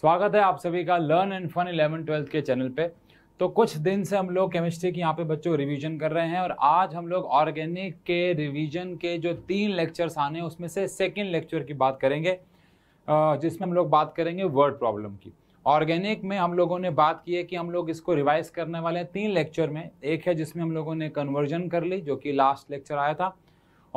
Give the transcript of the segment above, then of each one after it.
स्वागत है आप सभी का learn and fun eleven twelfth के चैनल पे तो कुछ दिन से हम लोग केमिस्ट्री की यहाँ पे बच्चों रिवीजन कर रहे हैं और आज हम लोग ऑर्गेनिक के रिवीजन के जो तीन लेक्चर्स आने हैं उसमें से सेकेंड लेक्चर की बात करेंगे जिसमें हम लोग बात करेंगे वर्ड प्रॉब्लम की ऑर्गेनिक में हम लोगों ने बात की है कि हम लोग इसको रिवाइज करने वाले हैं तीन लेक्चर में एक है जिसमें हम लोगों ने कन्वर्जन कर ली जो कि लास्ट लेक्चर आया था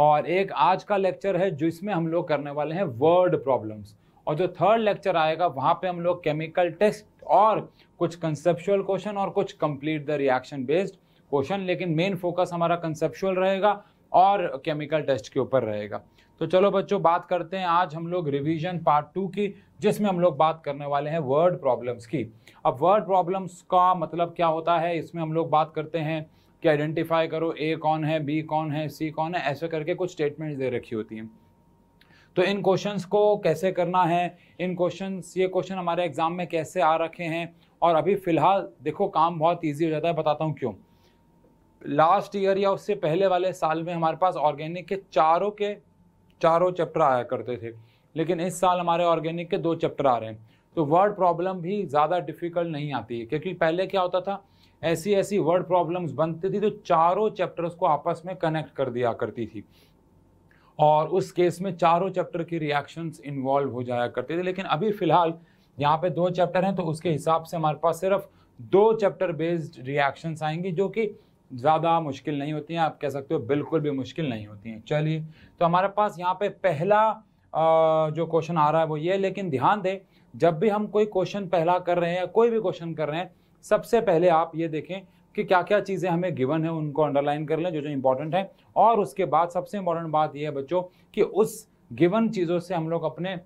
और एक आज का लेक्चर है जिसमें हम लोग करने वाले हैं वर्ड प्रॉब्लम्स और जो थर्ड लेक्चर आएगा वहाँ पे हम लोग केमिकल टेस्ट और कुछ कंसेप्चुअल क्वेश्चन और कुछ complete the reaction based question लेकिन मेन फोकस हमारा कंसेप्चुअल रहेगा और केमिकल टेस्ट के ऊपर रहेगा तो चलो बच्चों बात करते हैं आज हम लोग रिविजन पार्ट टू की जिसमें हम लोग बात करने वाले हैं वर्ड प्रॉब्लम्स की अब वर्ड प्रॉब्लम्स का मतलब क्या होता है इसमें हम लोग बात करते हैं कि आइडेंटिफाई करो ए कौन है बी कौन है सी कौन है ऐसे करके कुछ स्टेटमेंट्स दे रखी होती हैं तो इन क्वेश्चंस को कैसे करना है इन क्वेश्चंस ये क्वेश्चन हमारे एग्ज़ाम में कैसे आ रखे हैं और अभी फ़िलहाल देखो काम बहुत ईजी हो जाता है बताता हूँ क्यों लास्ट ईयर या उससे पहले वाले साल में हमारे पास ऑर्गेनिक के चारों के चारों चैप्टर आया करते थे लेकिन इस साल हमारे ऑर्गेनिक के दो चैप्टर आ रहे हैं तो वर्ड प्रॉब्लम भी ज़्यादा डिफ़िकल्ट नहीं आती है क्योंकि पहले क्या होता था ऐसी ऐसी वर्ड प्रॉब्लम्स बनती थी तो चारों चैप्टर्स को आपस में कनेक्ट कर दिया करती थी और उस केस में चारों चैप्टर की रिएक्शंस इन्वॉल्व हो जाया करते थे लेकिन अभी फ़िलहाल यहाँ पे दो चैप्टर हैं तो उसके हिसाब से हमारे पास सिर्फ दो चैप्टर बेस्ड रिएक्शंस आएंगी जो कि ज़्यादा मुश्किल नहीं होती हैं आप कह सकते हो बिल्कुल भी मुश्किल नहीं होती हैं चलिए तो हमारे पास यहाँ पे पहला जो क्वेश्चन आ रहा है वो ये है लेकिन ध्यान दें जब भी हम कोई क्वेश्चन पहला कर रहे हैं या कोई भी क्वेश्चन कर रहे हैं सबसे पहले आप ये देखें कि क्या क्या चीज़ें हमें गिवन है उनको अंडरलाइन कर लें जो जो इंपॉर्टेंट है और उसके बाद सबसे इंपॉर्टेंट बात यह है बच्चों कि उस गिवन चीज़ों से हम लोग अपने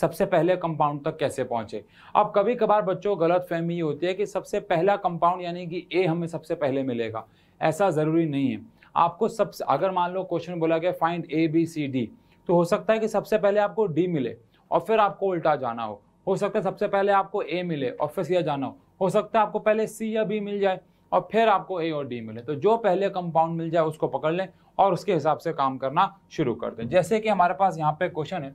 सबसे पहले कंपाउंड तक कैसे पहुंचे अब कभी कभार बच्चों गलत फहमी ये होती है कि सबसे पहला कंपाउंड यानी कि ए हमें सबसे पहले मिलेगा ऐसा ज़रूरी नहीं है आपको सब अगर मान लो क्वेश्चन बोला गया find A B C D तो हो सकता है कि सबसे पहले आपको डी मिले और फिर आपको उल्टा जाना हो हो सकता है सबसे पहले आपको ए मिले और फिर सी जाना हो हो सकता है आपको पहले सी या बी मिल जाए और फिर आपको ए और डी मिले तो जो पहले कंपाउंड मिल जाए उसको पकड़ लें और उसके हिसाब से काम करना शुरू कर दें जैसे कि हमारे पास यहाँ पे क्वेश्चन है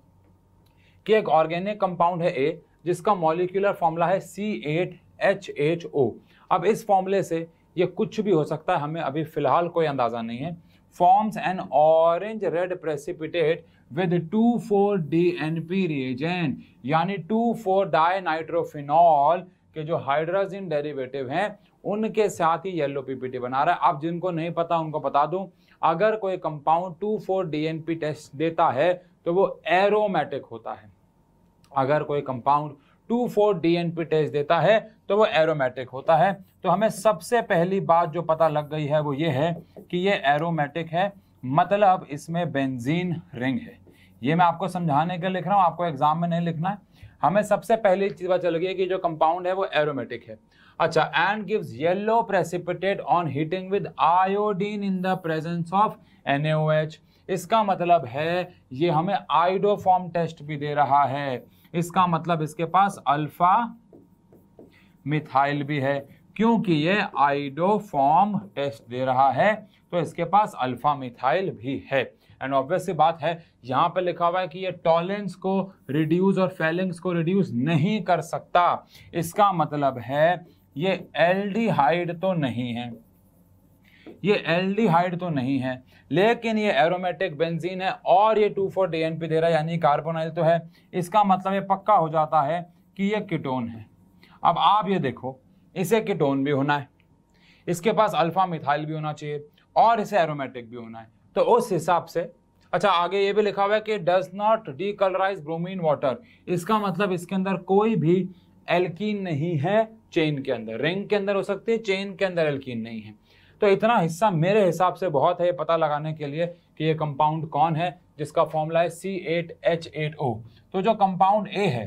कि एक ऑर्गेनिक कंपाउंड है ए जिसका मॉलिकुलर फॉर्मूला है C eight H H O अब इस फॉर्मूले से ये कुछ भी हो सकता है हमें अभी फिलहाल कोई अंदाज़ा नहीं है forms an orange red precipitate with two four D N P reagent यानी टू फोर डाई नाइट्रोफिनॉल कि जो हाइड्रोजन डेरिवेटिव हैं उनके साथ ही येलो पीपीटी बना रहा है आप जिनको नहीं पता उनको बता दूं अगर कोई compound two four DNP test देता है तो वो एरोमेटिक होता है अगर कोई compound two four DNP test देता है तो वो एरोमेटिक होता है तो हमें सबसे पहली बात जो पता लग गई है वो ये है कि ये एरोमेटिक है मतलब इसमें बेंजीन रिंग है ये मैं आपको समझाने के लिख रहा हूँ आपको एग्जाम में नहीं लिखना है हमें सबसे पहली चीज पता चल गई कि जो कंपाउंड है वो एरोमेटिक है अच्छा and gives yellow precipitate on heating with iodine in the presence of NaOH इसका मतलब है ये हमें आइडोफॉर्म टेस्ट भी दे रहा है इसका मतलब इसके पास अल्फा मिथाइल भी है क्योंकि ये आइडोफॉर्म टेस्ट दे रहा है तो इसके पास अल्फा मिथाइल भी है एंड ऑब्वियस सी बात है यहाँ पे लिखा हुआ है कि ये टॉलेंस को रिड्यूस और फेलिंग्स को रिड्यूस नहीं कर सकता इसका मतलब है ये एल तो नहीं है ये एल्डिहाइड तो नहीं है लेकिन ये एरोमेटिक बेंजीन है और ये two four D N P दे रहा है यानी कार्बोनाइल तो है इसका मतलब ये पक्का हो जाता है कि ये किटोन है अब आप ये देखो इसे कीटोन भी होना है इसके पास अल्फा मिथाइल भी होना चाहिए और इसे एरोमेटिक भी होना है तो उस हिसाब से अच्छा आगे ये भी लिखा हुआ है कि does not decolourise bromine water इसका मतलब इसके अंदर कोई भी एल्कीन नहीं है चेन के अंदर रिंग के अंदर हो सकती है चेन के अंदर एल्कीन नहीं है तो इतना हिस्सा मेरे हिसाब से बहुत है ये पता लगाने के लिए कि ये कंपाउंड कौन है जिसका फॉर्मूला है C eight H eight O तो जो कंपाउंड ए है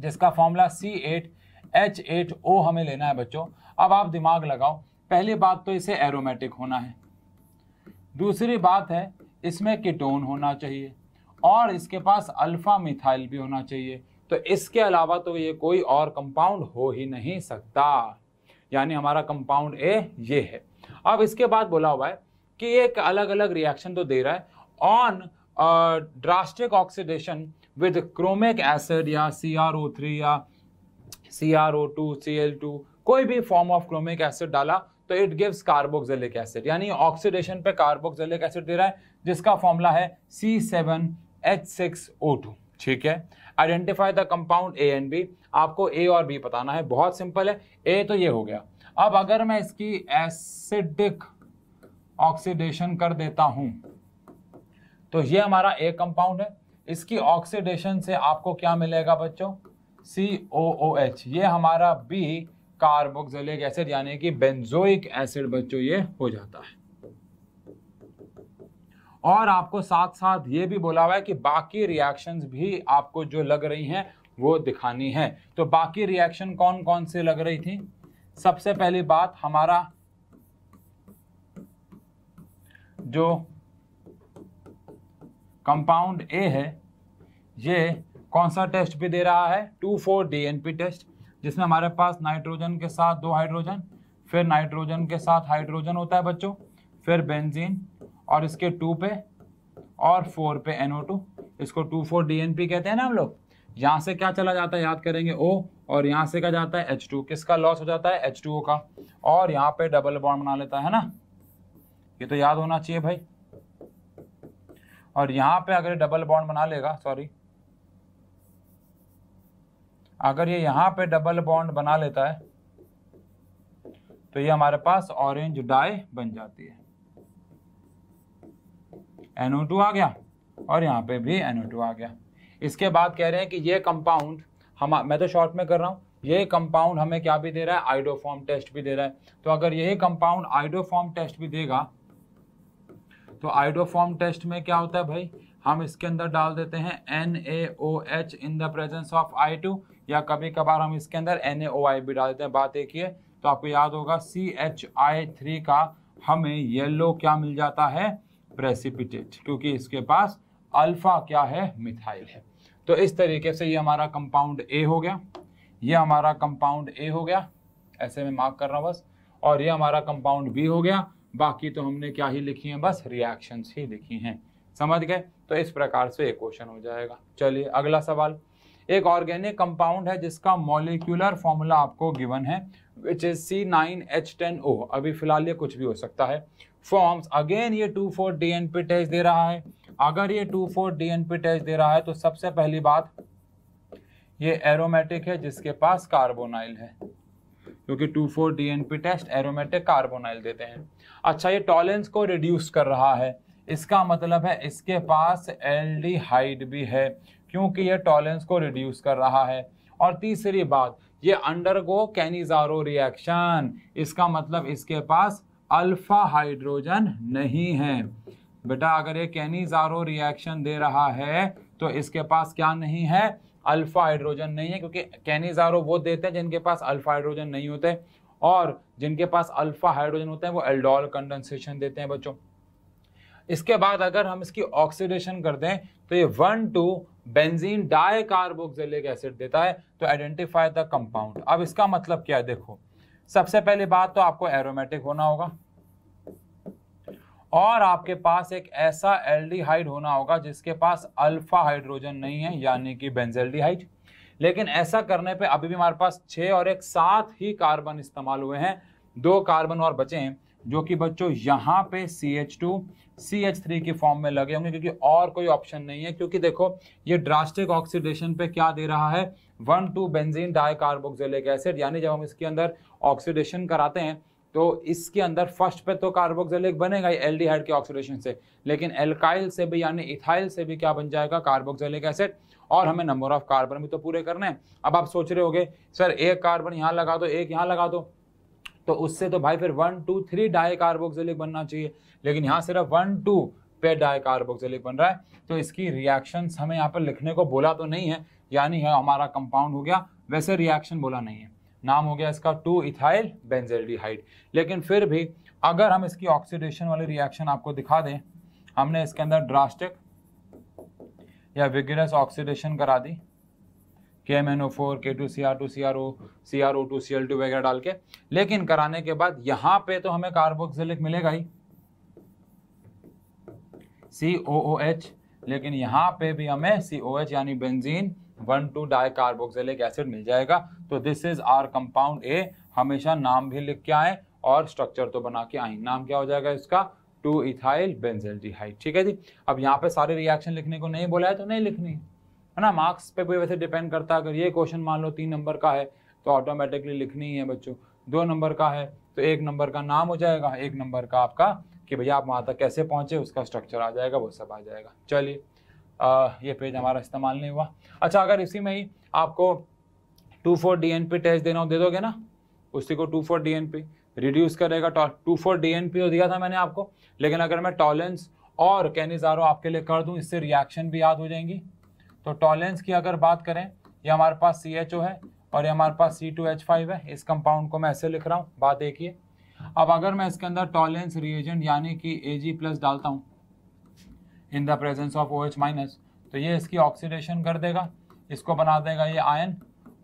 जिसका formula C eight H eight O हमें लेना है बच्चों अब आप दिमाग लगाओ पहली बात तो इसे एरोमेटिक होना है दूसरी बात है इसमें कीटोन होना चाहिए और इसके पास अल्फ़ा मिथाइल भी होना चाहिए तो इसके अलावा तो ये कोई और कंपाउंड हो ही नहीं सकता यानी हमारा कंपाउंड ए ये है अब इसके बाद बोला हुआ है कि एक अलग अलग रिएक्शन तो दे रहा है on drastic oxidation with chromic acid या सी आर ओ थ्री या C R O two C L two कोई भी फॉर्म ऑफ क्रोमिक एसिड डाला तो इट गिव्स कार्बोक्सिलिक एसिड यानी ऑक्सीडेशन पे कार्बोक्सिलिक एसिड दे रहा है जिसका फॉर्मूला है C seven H six O two ठीक है identify the compound A and B आपको ए और बी बताना है बहुत सिंपल है ए तो ये हो गया अब अगर मैं इसकी एसिडिक ऑक्सीडेशन कर देता हूं तो ये हमारा ए कंपाउंड है इसकी ऑक्सीडेशन से आपको क्या मिलेगा बच्चों सी ओ ओ एच ये हमारा बी कार्बोक्सिलिक एसिड यानी कि बेंजोइक एसिड बच्चों ये हो जाता है और आपको साथ साथ ये भी बोला हुआ है कि बाकी रिएक्शंस भी आपको जो लग रही हैं वो दिखानी है तो बाकी रिएक्शन कौन कौन से लग रही थी सबसे पहली बात हमारा जो कंपाउंड ए है ये कौन सा टेस्ट भी दे रहा है two four D N P test जिसमें हमारे पास नाइट्रोजन के साथ दो हाइड्रोजन फिर नाइट्रोजन के साथ हाइड्रोजन होता है बच्चों फिर बेंजीन और इसके टू पे और फोर पे टू इसको टू फोर डी कहते हैं ना हम लोग यहाँ से क्या चला जाता है याद करेंगे ओ और यहाँ से क्या जाता है टू किसका लॉस हो जाता है ओ का और यहाँ पे डबल बॉन्ड बना लेता है ना ये तो याद होना चाहिए भाई और यहाँ पे अगर डबल बॉन्ड बना लेगा सॉरी अगर ये यहाँ पे डबल बॉन्ड बना लेता है तो ये हमारे पास ऑरेंज डाई बन जाती है NO2 आ गया और यहाँ पे भी NO2 आ गया इसके बाद कह रहे हैं कि ये कंपाउंड हम मैं तो शॉर्ट में कर रहा हूँ ये कंपाउंड हमें क्या भी दे रहा है आइडोफॉर्म टेस्ट भी दे रहा है तो अगर यही कंपाउंड आइडोफॉर्म टेस्ट भी देगा तो आइडोफॉर्म टेस्ट में क्या होता है भाई हम इसके अंदर डाल देते हैं N A O H in the presence of I two या कभी कभार हम इसके अंदर एन भी डाल देते हैं बात एक ही है तो आपको याद होगा सी एच आई थ्री का हमें येलो क्या मिल जाता है प्रेसिपिटेट क्योंकि इसके पास अल्फा क्या है मिथाइल है तो इस तरीके से ये हमारा कंपाउंड ए हो गया ये हमारा कंपाउंड ए हो गया ऐसे में मार्क कर रहा हूँ बस और ये हमारा कंपाउंड बी हो गया बाकी तो हमने क्या ही लिखी है बस रिएक्शंस ही लिखी हैं समझ गए तो इस प्रकार से एक क्वेश्चन हो जाएगा चलिए अगला सवाल एक ऑर्गेनिक कंपाउंड है जिसका मॉलिक्यूलर फॉर्मूला आपको गिवन है which is C nine H ten O अभी फिलहाल ये कुछ भी हो सकता है फॉर्म्स अगेन ये two four D N P test दे रहा है अगर ये two four D N P test दे रहा है तो सबसे पहली बात ये एरोमेटिक है जिसके पास कार्बोनाइल है क्योंकि two four D N P test aromatic carbonyl देते हैं अच्छा ये टॉलेंस को रिड्यूस कर रहा है इसका मतलब है इसके पास एल्डिहाइड भी है क्योंकि यह टॉलेंस को रिड्यूस कर रहा है और तीसरी बात ये अंडर गो कैनिजारो रिएक्शन इसका मतलब इसके पास अल्फा हाइड्रोजन नहीं है बेटा अगर ये कैनिजारो रिएक्शन दे रहा है तो इसके पास क्या नहीं है अल्फा हाइड्रोजन नहीं है क्योंकि कैनिजारो वो देते हैं जिनके पास अल्फा हाइड्रोजन नहीं होते और जिनके पास अल्फा हाइड्रोजन होते हैं वो एल्डोल कंडेंसेशन देते हैं बच्चों इसके बाद अगर हम इसकी ऑक्सीडेशन कर दें तो ये one two benzene carboxylic acid देता है तो आइडेंटिफाई द कंपाउंड अब इसका मतलब क्या है देखो सबसे पहली बात तो आपको एरोमेटिक होना होगा और आपके पास एक ऐसा एल्डिहाइड होना होगा जिसके पास अल्फा हाइड्रोजन नहीं है यानी कि बेंजल्डिहाइड लेकिन ऐसा करने पे अभी भी हमारे पास छः और एक साथ ही कार्बन इस्तेमाल हुए हैं दो कार्बन और बचे हैं जो कि बच्चों यहाँ पे C H two C H three के फॉर्म में लगे होंगे क्योंकि और कोई ऑप्शन नहीं है क्योंकि देखो ये ड्रास्टिक ऑक्सीडेशन पे क्या दे रहा है one two benzene di carboxylic acid यानी जब हम इसके अंदर ऑक्सीडेशन कराते हैं तो इसके अंदर फर्स्ट पे तो कार्बोक्सिलिक बनेगा ही एल्डिहाइड के ऑक्सीडेशन से लेकिन एल्काइल से भी यानी इथाइल से भी क्या बन जाएगा कार्बोक्सिलिक एसिड और हमें नंबर ऑफ कार्बन भी तो पूरे करने हैं अब आप सोच रहे होगे सर एक कार्बन यहाँ लगा दो एक यहाँ लगा दो तो उससे तो भाई फिर one two three di carboxylic बनना चाहिए लेकिन यहाँ सिर्फ वन टू पे डाई कार्बोक्सिलिक बन रहा है तो इसकी रिएक्शन हमें यहाँ पर लिखने को बोला तो नहीं है यानी है हमारा कंपाउंड हो गया वैसे रिएक्शन बोला नहीं है नाम हो गया इसका टू इथाइल बेंजेल्डिहाइड लेकिन फिर भी अगर हम इसकी ऑक्सीडेशन वाली रिएक्शन आपको दिखा दें हमने इसके अंदर ड्रास्टिक या विगरस ऑक्सीडेशन करा दी K M N O four K two C R two C R O C R O two C L two वगैरह डाल के लेकिन कराने के बाद यहाँ पे तो हमें कार्बोक्सिलिक मिलेगा ही सी ओ ओ एच लेकिन यहाँ पे भी हमें सी ओ एच यानी benzene one two di carboxylic acid मिल जाएगा तो this is our compound A हमेशा नाम भी लिख के आए और स्ट्रक्चर तो बना के आए नाम क्या हो जाएगा इसका टू इथाइल बेंजल डिहाइड ठीक है जी अब यहाँ पे सारे रिएक्शन लिखने को नहीं बोला है तो नहीं लिखनी है है ना मार्क्स पे भी वैसे डिपेंड करता है अगर ये क्वेश्चन मान लो तीन नंबर का है तो ऑटोमेटिकली लिखनी ही है बच्चों दो नंबर का है तो एक नंबर का नाम हो जाएगा एक नंबर का आपका कि भैया आप वहाँ तक कैसे पहुँचे उसका स्ट्रक्चर आ जाएगा वो सब आ जाएगा चलिए ये पेज हमारा इस्तेमाल नहीं हुआ अच्छा अगर इसी में ही आपको two four D N P test देना हो दे दोगे ना उसी को two four D N P reduce करेगा two four D N P तो दिया था मैंने आपको लेकिन अगर मैं टॉलेंस और कैनिजारो आपके लिए कर दूँ इससे रिएक्शन भी याद हो जाएंगी तो टॉलेंस की अगर बात करें ये हमारे पास सी एच ओ है और ये हमारे पास सी टू एच फाइव है इस कंपाउंड को मैं ऐसे लिख रहा हूँ बात देखिए अब अगर मैं इसके अंदर टॉलेंस रिएजेंट यानी कि ए जी प्लस डालता हूँ in the presence of O H minus तो ये इसकी ऑक्सीडेशन कर देगा इसको बना देगा ये आयन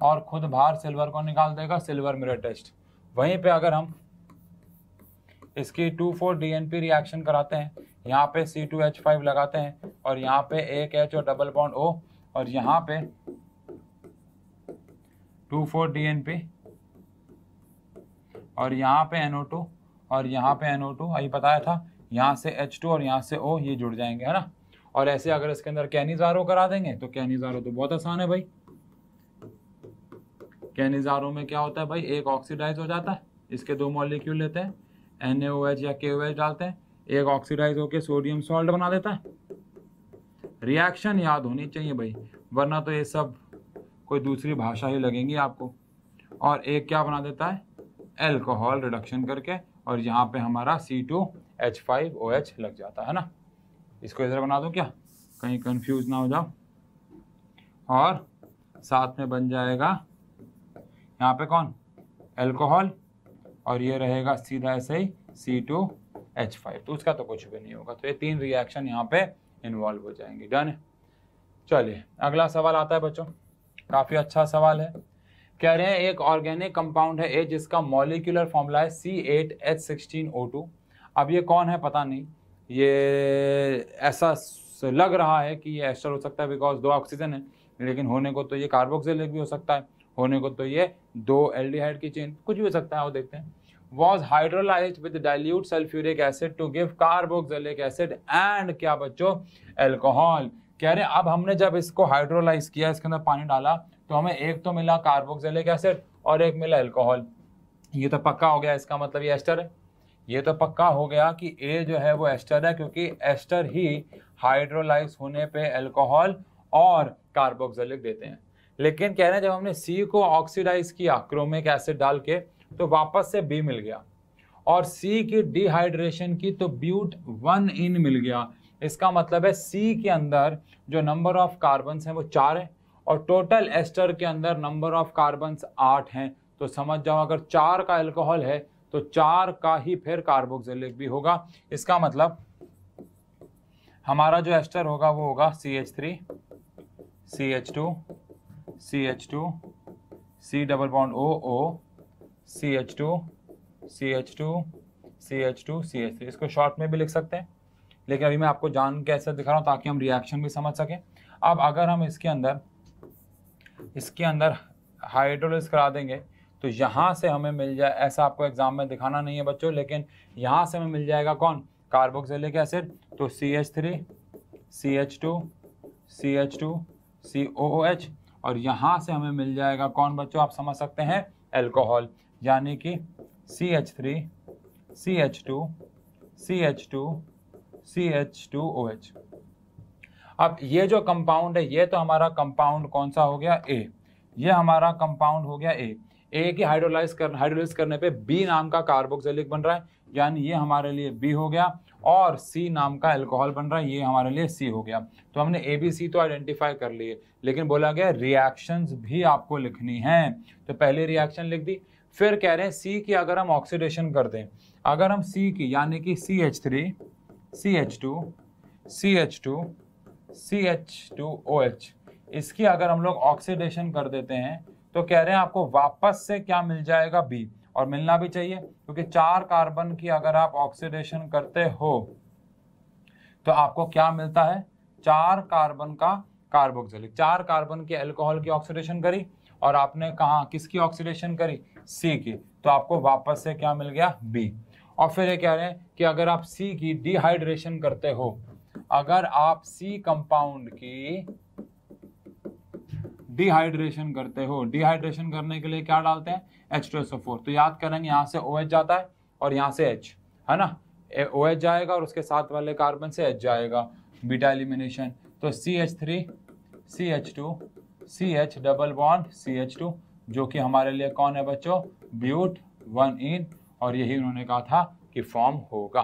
और खुद बाहर सिल्वर को निकाल देगा सिल्वर मिरर टेस्ट वहीं पे अगर हम इसकी two four D N P reaction कराते हैं यहाँ पे सी टू एच फाइव लगाते हैं और यहाँ पे एक एच और डबल बॉन्ड ओ और यहाँ पे two four D N P और यहाँ पे एन ओ टू और यहाँ पे एन ओ टू यही बताया था यहाँ से एच टू और यहाँ से ओ ये जुड़ जाएंगे है ना और ऐसे अगर इसके अंदर कैनिजारो करा देंगे तो कैनिजारो तो बहुत आसान है भाई कैनिजारो में क्या होता है भाई एक ऑक्सीडाइज हो जाता है इसके दो मॉलिक्यूल लेते हैं एन या के डालते हैं एक ऑक्सीडाइज होकर सोडियम सॉल्ट बना देता है रिएक्शन याद होनी चाहिए भाई वरना तो ये सब कोई दूसरी भाषा ही लगेंगी आपको और एक क्या बना देता है एल्कोहल रिडक्शन करके और यहाँ पे हमारा C two H five O H लग जाता है ना इसको इधर बना दूँ क्या कहीं कंफ्यूज ना हो जाओ और साथ में बन जाएगा यहाँ पे कौन एल्कोहल और ये रहेगा सीधा ऐसे ही सी टू एच फाइव तो उसका तो कुछ भी नहीं होगा तो ये तीन रिएक्शन यहाँ पे इन्वॉल्व हो जाएंगे डन चलिए अगला सवाल आता है बच्चों काफ़ी अच्छा सवाल है कह रहे हैं एक ऑर्गेनिक कंपाउंड है ए जिसका मॉलिकुलर फॉर्मूला है C eight H sixteen O two अब ये कौन है पता नहीं ये ऐसा लग रहा है कि ये एस्टर हो सकता है बिकॉज दो ऑक्सीजन है लेकिन होने को तो ये कार्बोक्सिलिक भी हो सकता है होने को तो ये दो एल्डिहाइड की चेन कुछ भी हो सकता है वो देखते हैं was hydrolyse with dilute sulphuric acid to give carboxylic acid and क्या बच्चों एल्कोहल कह रहे अब हमने जब इसको हाइड्रोलाइज किया इसके अंदर पानी डाला तो हमें एक तो मिला कार्बोक्सिलिक एसिड और एक मिला एल्कोहल ये तो पक्का हो गया इसका मतलब ये एस्टर है ये तो पक्का हो गया कि ए जो है वो एस्टर है क्योंकि एस्टर ही हाइड्रोलाइज होने पे एल्कोहल और कार्बोक्सिलिक देते हैं लेकिन कह रहे हैं जब हमने सी को ऑक्सीडाइज किया क्रोमिक एसिड डाल के तो वापस से बी मिल गया और सी की डिहाइड्रेशन की तो ब्यूट वन इन मिल गया इसका मतलब है सी के अंदर जो नंबर ऑफ कार्बन हैं वो चार हैं और टोटल एस्टर के अंदर नंबर ऑफ कार्बन आठ हैं तो समझ जाओ अगर चार का अल्कोहल है तो चार का ही फिर कार्बोक्सिलिक भी होगा इसका मतलब हमारा जो एस्टर होगा वो होगा C H three C H two C H two C double bond O O C H two C H two C H two C H three इसको शॉर्ट में भी लिख सकते हैं लेकिन अभी मैं आपको जान के ऐसे दिखा रहा हूँ ताकि हम रिएक्शन भी समझ सकें अब अगर हम इसके अंदर इसके अंदर हाइड्रोलिस करा देंगे तो यहाँ से हमें मिल जाए ऐसा आपको एग्जाम में दिखाना नहीं है बच्चों लेकिन यहाँ से हमें मिल जाएगा कौन कार्बोक्सिलिक एसिड तो C H three C H two C H two C O H और यहाँ से हमें मिल जाएगा कौन बच्चों आप समझ सकते हैं एल्कोहल यानी कि C H three C H two C H two C H two O H अब ये जो कंपाउंड है ये तो हमारा कंपाउंड कौन सा हो गया ए ये हमारा कंपाउंड हो गया ए ए की हाइड्रोलाइज कर हाइड्रोलाइज करने पे बी नाम का कार्बोक्सिलिक बन रहा है यानी ये हमारे लिए बी हो गया और सी नाम का एल्कोहल बन रहा है ये हमारे लिए सी हो गया तो हमने ए बी सी तो आइडेंटिफाई कर लिए लेकिन बोला गया रिएक्शंस भी आपको लिखनी है तो पहले रिएक्शन लिख दी फिर कह रहे हैं सी की अगर हम ऑक्सीडेशन कर दें अगर हम सी की यानी कि C H three C H two C H two C H two O H इसकी अगर हम लोग ऑक्सीडेशन कर देते हैं तो कह रहे हैं आपको वापस से क्या मिल जाएगा बी और मिलना भी चाहिए क्योंकि चार कार्बन की अगर आप ऑक्सीडेशन करते हो तो आपको क्या मिलता है चार कार्बन का कार्बोक्सिलिक चार कार्बन के अल्कोहल की ऑक्सीडेशन करी और आपने कहा किसकी ऑक्सीडेशन करी सी की तो आपको वापस से क्या मिल गया बी और फिर ये कह रहे हैं कि अगर आप सी की डिहाइड्रेशन करते हो अगर आप सी कंपाउंड की डिहाइड्रेशन करते हो डिहाइड्रेशन करने के लिए क्या डालते हैं H two S O four तो याद करेंगे यहाँ से ओ एच जाता है और यहाँ से एच है ना ओ एच जाएगा और उसके साथ वाले कार्बन से एच जाएगा बीटा एलिमिनेशन तो C H three C H two C H double bond C H two जो कि हमारे लिए कौन है बच्चों ब्यूट वन इन और यही उन्होंने कहा था कि फॉर्म होगा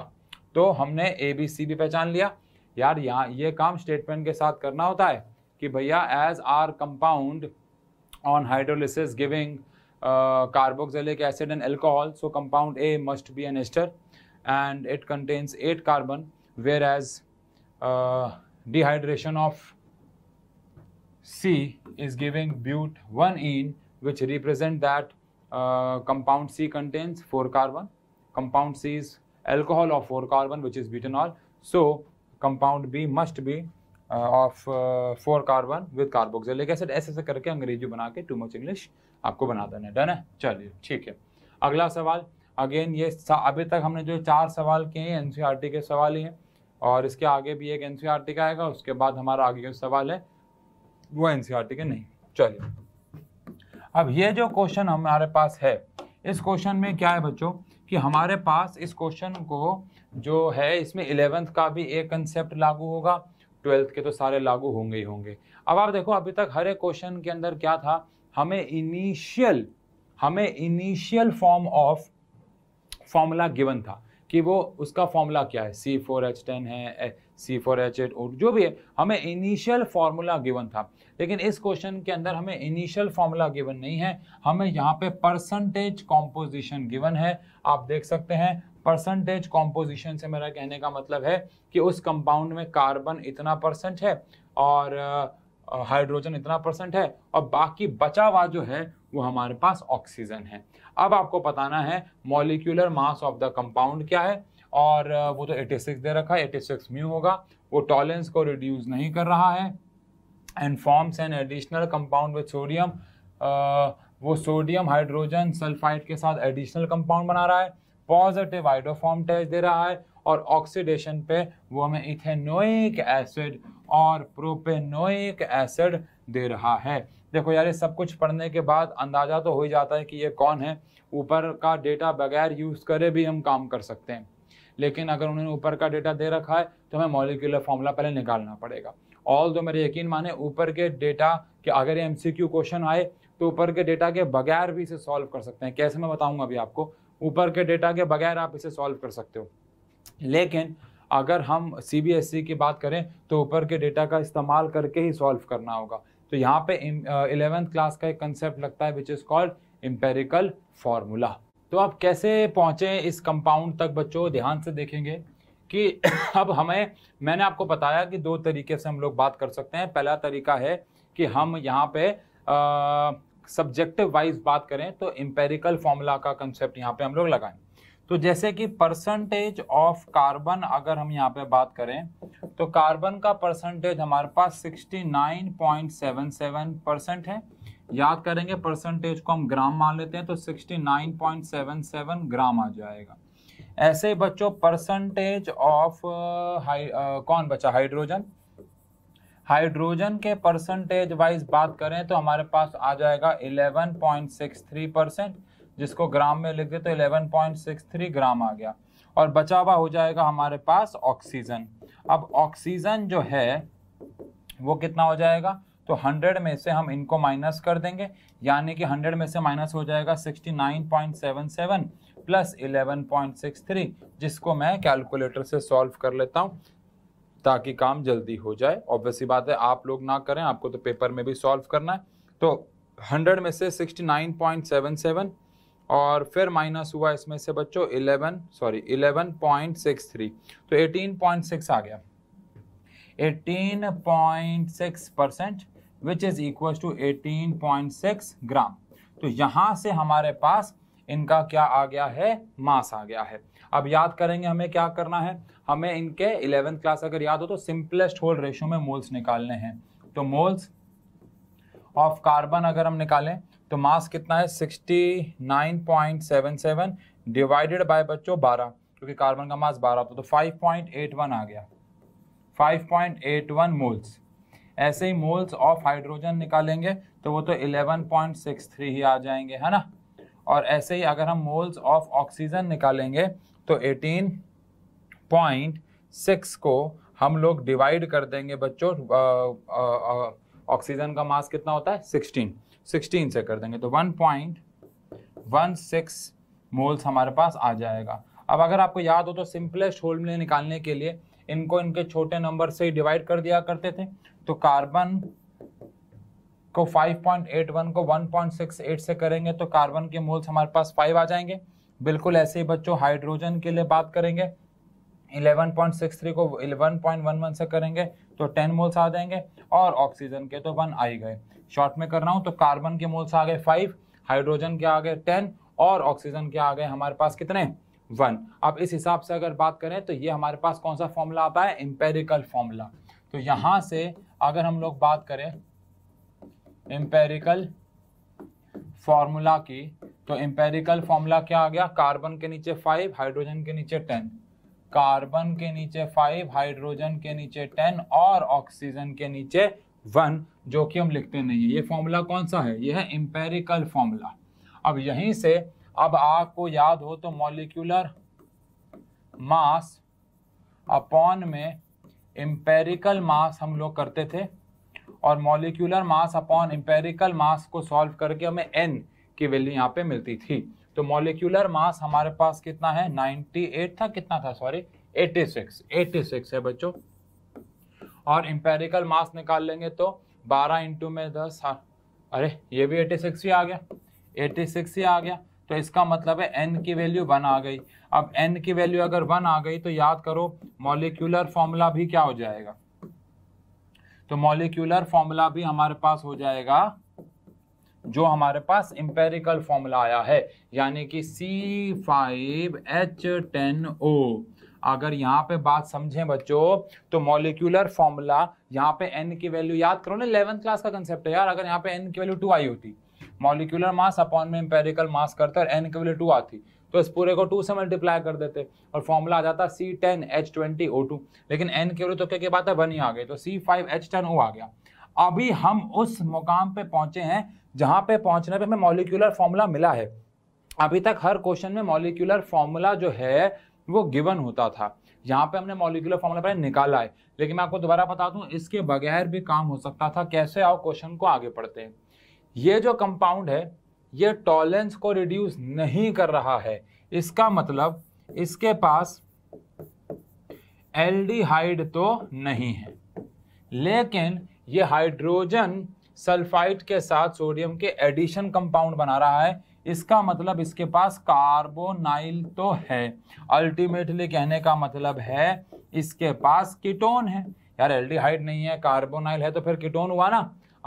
तो हमने ए बी सी भी पहचान लिया यार यहाँ ये काम स्टेटमेंट के साथ करना होता है कि भैया as our compound on hydrolysis giving carboxylic acid and alcohol so compound A must be an ester and it contains eight carbon whereas dehydration of C is giving but one ene which represent that uh, compound C contains 4 carbon. Compound C is alcohol of 4 carbon which is butanol. So compound B must be uh, of uh, 4 carbon with carboxylic acid. ऐसे ऐसे करके अंग्रेजी बना के too much English आपको बना देना है डन है चलिए ठीक है अगला सवाल अगेन ये अभी तक हमने जो चार सवाल किए हैं एन सी के सवाल ही हैं और इसके आगे भी एक एन सी का आएगा उसके बाद हमारा आगे का सवाल है वो एन सी के नहीं चलिए अब ये जो क्वेश्चन हमारे पास है इस क्वेश्चन में क्या है बच्चों कि हमारे पास इस क्वेश्चन को जो है इसमें इलेवेंथ का भी एक कंसेप्ट लागू होगा ट्वेल्थ के तो सारे लागू होंगे ही होंगे अब आप देखो अभी तक हर एक क्वेश्चन के अंदर क्या था हमें इनिशियल हमें initial form of formula given था कि वो उसका फॉर्मूला क्या है सी फोर एच टेन है सी फोर एच एट जो भी है हमें इनिशियल फार्मूला गिवन था लेकिन इस क्वेश्चन के अंदर हमें इनिशियल फार्मूला गिवन नहीं है हमें यहाँ पे परसेंटेज कॉम्पोजिशन गिवन है आप देख सकते हैं परसेंटेज कॉम्पोजिशन से मेरा कहने का मतलब है कि उस कंपाउंड में कार्बन इतना परसेंट है और हाइड्रोजन इतना परसेंट है और बाकी बचा हुआ जो है वो हमारे पास ऑक्सीजन है अब आपको बताना है molecular mass of the compound क्या है और वो तो 86 दे रखा है 86 म्यू होगा वो टॉलेंस को रिड्यूस नहीं कर रहा है and forms an additional compound with sodium वो सोडियम हाइड्रोजन सल्फाइड के साथ एडिशनल कंपाउंड बना रहा है पॉजिटिव आइडोफॉर्म टेस्ट दे रहा है और ऑक्सीडेशन पे वो हमें इथेनोइक एसिड और प्रोपेनोइक एसिड दे रहा है देखो यार ये सब कुछ पढ़ने के बाद अंदाज़ा तो हो ही जाता है कि ये कौन है ऊपर का डेटा बगैर यूज़ करे भी हम काम कर सकते हैं लेकिन अगर उन्होंने ऊपर का डेटा दे रखा है तो हमें मॉलिकुलर फॉर्मूला पहले निकालना पड़ेगा ऑल दो मेरे यकीन माने ऊपर के डेटा के अगर एम क्वेश्चन आए तो ऊपर के डेटा के बगैर भी इसे सॉल्व कर सकते हैं कैसे मैं बताऊंगा अभी आपको ऊपर के डेटा के बगैर आप इसे सॉल्व कर सकते हो लेकिन अगर हम सी e की बात करें तो ऊपर के डेटा का इस्तेमाल करके ही सॉल्व करना होगा तो यहाँ पे इलेवेंथ क्लास uh, का एक कंसेप्ट लगता है which is called empirical formula तो आप कैसे पहुँचे इस कंपाउंड तक बच्चों ध्यान से देखेंगे कि अब हमें मैंने आपको बताया कि दो तरीके से हम लोग बात कर सकते हैं पहला तरीका है कि हम यहाँ पे सब्जेक्टिव uh, वाइज बात करें तो एम्पेरिकल फॉर्मूला का कंसेप्ट यहाँ पे हम लोग लगाएं तो जैसे कि परसेंटेज ऑफ कार्बन अगर हम यहाँ पे बात करें तो कार्बन का परसेंटेज हमारे पास 69.77 परसेंट है याद करेंगे परसेंटेज को हम ग्राम मान लेते हैं तो 69.77 ग्राम आ जाएगा ऐसे बच्चों परसेंटेज ऑफ uh, uh, कौन बचा हाइड्रोजन हाइड्रोजन के परसेंटेज वाइज बात करें तो हमारे पास आ जाएगा 11.63 परसेंट जिसको ग्राम में लिख दे तो 11.63 ग्राम आ गया और बचा हुआ हो जाएगा हमारे पास ऑक्सीजन अब ऑक्सीजन जो है वो कितना हो जाएगा तो 100 में से हम इनको माइनस कर देंगे यानी कि 100 में से माइनस हो जाएगा 69.77 प्लस 11.63 जिसको मैं कैलकुलेटर से सॉल्व कर लेता हूँ ताकि काम जल्दी हो जाए ऑब्वियसली बात है आप लोग ना करें आपको तो पेपर में भी सॉल्व करना है तो 100 में से 69.77 और फिर माइनस हुआ इसमें से बच्चों 11 सॉरी 11.63 तो 18.6 आ गया 18.6 percent which is equal to 18.6 gram तो यहाँ से हमारे पास इनका क्या आ गया है मास आ गया है अब याद करेंगे हमें क्या करना है हमें इनके इलेवेंथ क्लास अगर याद हो तो सिंपलेस्ट होल रेशो में मोल्स निकालने हैं तो मोल्स ऑफ कार्बन अगर हम निकालें तो मास कितना है 69.77 डिवाइडेड बाय बच्चों 12 क्योंकि कार्बन का मास 12 होता तो 5.81 आ गया 5.81 मोल्स ऐसे ही मोल्स ऑफ हाइड्रोजन निकालेंगे तो वो तो 11.63 ही आ जाएंगे है ना और ऐसे ही अगर हम मोल्स ऑफ ऑक्सीजन निकालेंगे तो 18.6 को हम लोग डिवाइड कर देंगे बच्चों ऑक्सीजन का मास कितना होता है 16 सिक्सटीन से कर देंगे तो one point one six moles हमारे पास आ जाएगा अब अगर आपको याद हो तो सिंपलेस्ट होल में निकालने के लिए इनको इनके छोटे नंबर से डिवाइड कर दिया करते थे तो कार्बन को 5.81 को 1.68 से करेंगे तो कार्बन के मोल्स हमारे पास 5 आ जाएंगे बिल्कुल ऐसे ही बच्चों हाइड्रोजन के लिए बात करेंगे 11.63 को 11.11 से करेंगे तो टेन मोल्स आ जाएंगे और ऑक्सीजन के तो वन आ ही गए शॉर्ट में कर रहा हूँ तो कार्बन के मोल्स आ गए फाइव हाइड्रोजन के आ गए टेन और ऑक्सीजन के आ गए हमारे पास कितने वन अब इस हिसाब से अगर बात करें तो ये हमारे पास कौन सा फॉर्मूला आता है एम्पेरिकल फॉर्मूला तो यहाँ से अगर हम लोग बात करें एम्पेरिकल फॉर्मूला की तो एम्पेरिकल फॉर्मूला क्या आ गया कार्बन के नीचे फाइव हाइड्रोजन के नीचे टेन कार्बन के नीचे फाइव हाइड्रोजन के नीचे टेन और ऑक्सीजन के नीचे वन जो कि हम लिखते नहीं है ये फॉर्मूला कौन सा है यह है एम्पेरिकल फॉर्मूला अब यहीं से अब आपको याद हो तो मॉलिक्यूलर मास अपॉन में एम्पेरिकल मास हम लोग करते थे और molecular mass upon empirical mass को सॉल्व करके हमें एन की वैल्यू यहाँ पे मिलती थी तो मॉलिक्यूलर मास हमारे पास कितना है 98 था कितना था सॉरी 86 86 है बच्चों और इंपेरिकल मास निकाल लेंगे तो 12 इंटू में दस हाँ। अरे ये भी 86 ही आ गया 86 ही आ गया तो इसका मतलब है n की वैल्यू वन आ गई अब n की वैल्यू अगर वन आ गई तो याद करो मॉलिक्यूलर फॉर्मूला भी क्या हो जाएगा तो मॉलिक्यूलर फॉर्मूला भी हमारे पास हो जाएगा जो हमारे पास इंपेरिकल फॉर्मूला आया है यानी कि C five H ten O अगर यहाँ पे बात समझें बच्चों तो मोलिकुलर फॉर्मूला यहाँ पे एन की वैल्यू याद करो ना इलेवंथ क्लास का कंसेप्ट है यार अगर यहाँ पे एन की वैल्यू टू आई होती मोलिकुलर मास अपॉन में एम्पेरिकल मास करते और एन की वैल्यू टू आती तो इस पूरे को टू से मल्टीप्लाई कर देते और फॉर्मूला आ जाता C ten H twenty O two लेकिन एन की वैल्यू तो क्या की बात है वन ही आ गई तो C five H ten O आ गया अभी हम उस मुकाम पे पहुंचे हैं जहाँ पे पहुँचने पे हमें मॉलिक्यूलर फॉर्मूला मिला है अभी तक हर क्वेश्चन में मॉलिक्यूलर फॉर्मूला जो है वो गिवन होता था यहाँ पे हमने मॉलिकुलर फॉर्मूला पहले निकाला है लेकिन मैं आपको दोबारा बता दूँ इसके बगैर भी काम हो सकता था कैसे आओ क्वेश्चन को आगे पढ़ते हैं ये जो कंपाउंड है ये टॉलेंस को रिड्यूस नहीं कर रहा है इसका मतलब इसके पास एल्डिहाइड तो नहीं है लेकिन ये हाइड्रोजन सल्फाइड के साथ सोडियम के एडिशन कंपाउंड बना रहा है इसका मतलब इसके पास कार्बोनाइल तो है अल्टीमेटली कहने का मतलब है इसके पास कीटोन है यार एल्डिहाइड नहीं है कार्बोनाइल है तो फिर कीटोन हुआ ना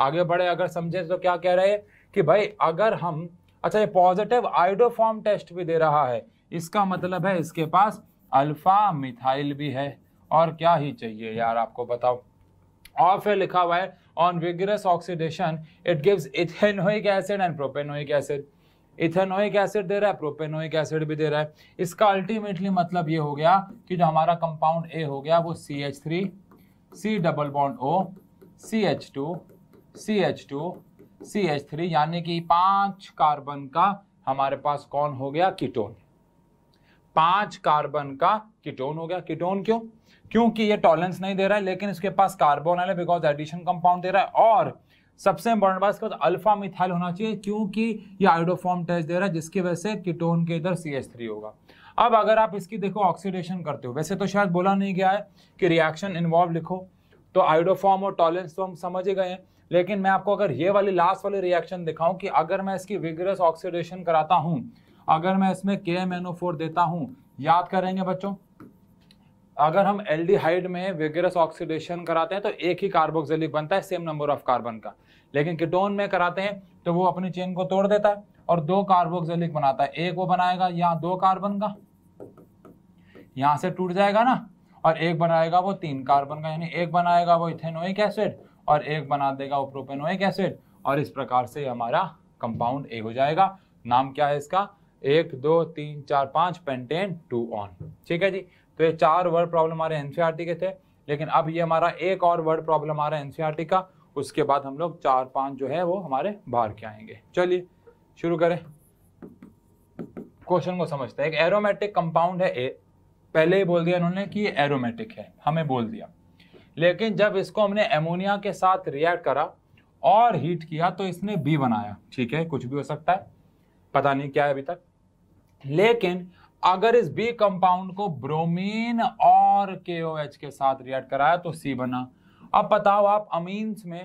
आगे बढ़े अगर समझे तो क्या कह रहे हैं कि भाई अगर हम अच्छा ये पॉजिटिव आइडोफॉर्म टेस्ट भी दे रहा है इसका मतलब है इसके पास अल्फा मिथाइल भी है और क्या ही चाहिए यार आपको बताओ और फिर लिखा हुआ है on vigorous oxidation, it gives ethanoic acid and propanoic acid. Ethanoic acid दे रहा है प्रोपेनोइक एसिड भी दे रहा है इसका अल्टीमेटली मतलब ये हो गया कि जो हमारा कंपाउंड ए हो गया वो C H three C double bond O C H two C H two C H three यानी कि पांच कार्बन का हमारे पास कौन हो गया कीटोन पांच कार्बन का कीटोन हो गया कीटोन क्यों क्योंकि ये टॉलरेंस नहीं दे रहा है लेकिन इसके पास कार्बोन है बिकॉज एडिशन कंपाउंड दे रहा है और सबसे इंपॉर्टेंट बात इसके पास अल्फा मिथाइल होना चाहिए क्योंकि ये आइडोफॉर्म टेस्ट दे रहा है जिसकी वजह से कीटोन के इधर सी एस थ्री होगा अब अगर आप इसकी देखो ऑक्सीडेशन करते हो वैसे तो शायद बोला नहीं गया है कि रिएक्शन इन्वॉल्व लिखो तो आइडोफॉर्म और टॉलेंस तो हम समझ गए हैं लेकिन मैं आपको अगर ये वाली लास्ट वाली रिएक्शन दिखाऊं कि अगर मैं इसकी विगरस ऑक्सीडेशन कराता हूं अगर मैं इसमें के एम एन ओ फोर देता हूं याद करेंगे बच्चों अगर हम एल्डिहाइड में वेगरस ऑक्सीडेशन कराते हैं तो एक ही कार्बोक्सिलिक बनता है सेम नंबर ऑफ कार्बन का लेकिन किटोन में कराते हैं तो वो अपनी चेन को तोड़ देता है और दो कार्बोक्सिलिक बनाता है एक वो बनाएगा यहाँ दो कार्बन का यहाँ से टूट जाएगा ना और एक बनाएगा वो तीन कार्बन का यानी एक बनाएगा वो इथेनोइक एसिड और एक बना देगा वो प्रोपेनोइक एसिड और इस प्रकार से हमारा कंपाउंड ए हो जाएगा नाम क्या है इसका एक दो तीन चार पाँच पेंटेन टू ऑन ठीक है जी तो ये चार वर्ड प्रॉब्लम हमारे एनसीआर e के थे लेकिन अब ये हमारा एक और वर्ड प्रॉब्लम आ रहा है एनसीआर e का उसके बाद हम लोग चार पांच जो है वो हमारे बाहर के आएंगे चलिए शुरू करें क्वेश्चन को समझते हैं एक एरोमेटिक कंपाउंड है ए पहले ही बोल दिया उन्होंने कि ये एरोमेटिक है हमें बोल दिया लेकिन जब इसको हमने एमोनिया के साथ रिएक्ट करा और हीट किया तो इसने बी बनाया ठीक है कुछ भी हो सकता है पता नहीं क्या है अभी तक लेकिन अगर इस बी कंपाउंड को ब्रोमीन और के ओ एच के साथ रिएक्ट कराया तो सी बना अब बताओ आप अमीन्स में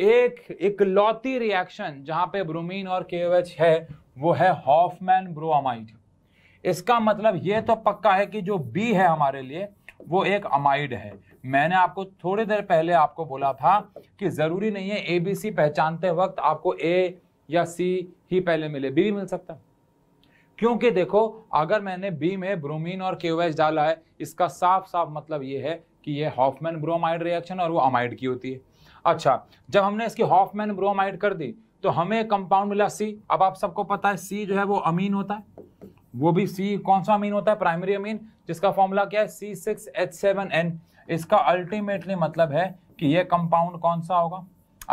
एक इकलौती रिएक्शन जहां पे ब्रोमीन और के ओ एच है वो है हॉफमैन ब्रोअमाइड इसका मतलब ये तो पक्का है कि जो बी है हमारे लिए वो एक अमाइड है मैंने आपको थोड़ी देर पहले आपको बोला था कि ज़रूरी नहीं है ए बी सी पहचानते वक्त आपको ए या सी ही पहले मिले बी भी मिल सकता है क्योंकि देखो अगर मैंने बी में ब्रोमीन और के डाला है इसका साफ साफ मतलब ये है कि ये हॉफमैन ब्रोमाइड रिएक्शन और वो अमाइड की होती है अच्छा जब हमने इसकी हॉफमैन ब्रोमाइड कर दी तो हमें कंपाउंड मिला सी अब आप सबको पता है सी जो है वो अमीन होता है वो भी सी कौन सा अमीन होता है प्राइमरी अमीन जिसका फॉर्मूला क्या है C six H seven N इसका अल्टीमेटली मतलब है कि ये कंपाउंड कौन सा होगा